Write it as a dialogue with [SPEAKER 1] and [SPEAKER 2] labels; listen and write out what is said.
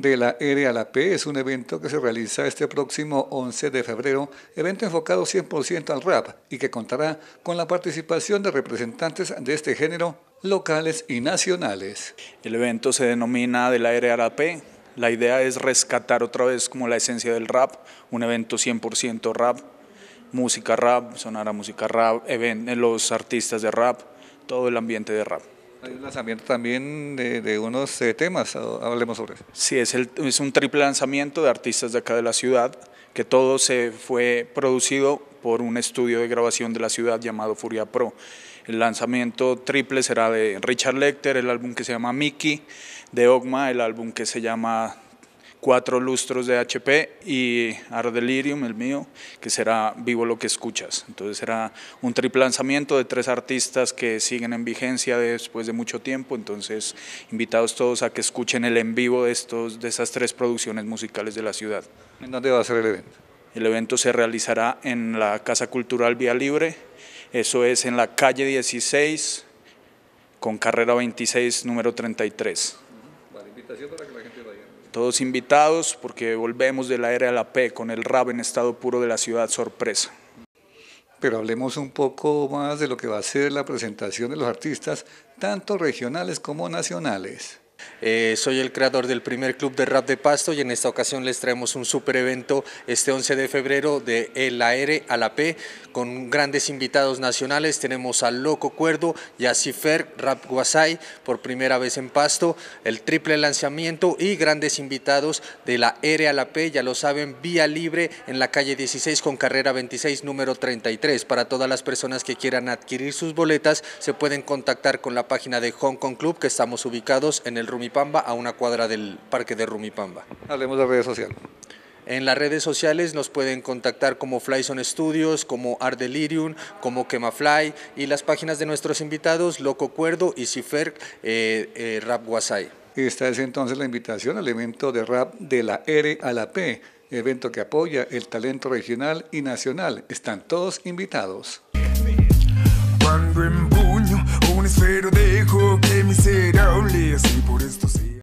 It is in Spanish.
[SPEAKER 1] de la R a la P es un evento que se realiza este próximo 11 de febrero, evento enfocado 100% al rap y que contará con la participación de representantes de este
[SPEAKER 2] género locales y nacionales. El evento se denomina de la R a la P. La idea es rescatar otra vez como la esencia del rap, un evento 100% rap, música rap, sonará música rap, los artistas de rap, todo el ambiente de rap. Hay un lanzamiento también de, unos eh, temas, hablemos sobre eso. Sí, es, el, es un triple lanzamiento de artistas de acá de la ciudad, que todo se fue producido por un estudio de grabación de la ciudad llamado Furia Pro. El lanzamiento triple será de Richard Lecter, el álbum que se llama Mickey, de Ogma, el álbum que se llama cuatro lustros de HP y Ardelirium, el mío, que será Vivo lo que escuchas. Entonces será un triplanzamiento de tres artistas que siguen en vigencia después de mucho tiempo. Entonces, invitados todos a que escuchen el en vivo de, estos, de esas tres producciones musicales de la ciudad. ¿En dónde va a ser el evento? El evento se realizará en la Casa Cultural Vía Libre. Eso es en la calle 16 con carrera 26, número 33. Todos invitados porque volvemos de la era la P con el rap en estado puro de la ciudad sorpresa.
[SPEAKER 1] Pero hablemos un poco más de lo que va a ser la presentación de los artistas, tanto regionales como nacionales.
[SPEAKER 3] Eh, soy el creador del primer club de rap de Pasto y en esta ocasión les traemos un super evento este 11 de febrero de la R a la P con grandes invitados nacionales. Tenemos a Loco Cuerdo y a Cifer Rap Guasay por primera vez en Pasto, el triple lanzamiento y grandes invitados de la R a la P, ya lo saben, vía libre en la calle 16 con carrera 26 número 33. Para todas las personas que quieran adquirir sus boletas se pueden contactar con la página de Hong Kong Club que estamos ubicados en el Rumipamba a una cuadra del parque de Rumipamba. Hablemos de redes sociales. En las redes sociales nos pueden contactar como Flyson Studios, como Art Delirium, como Quemafly y las páginas de nuestros invitados Loco Cuerdo y Cifer eh, eh, Rap Guasay. Esta es entonces la invitación al evento
[SPEAKER 1] de rap de la R a la P, evento que apoya el talento regional y nacional. Están todos invitados.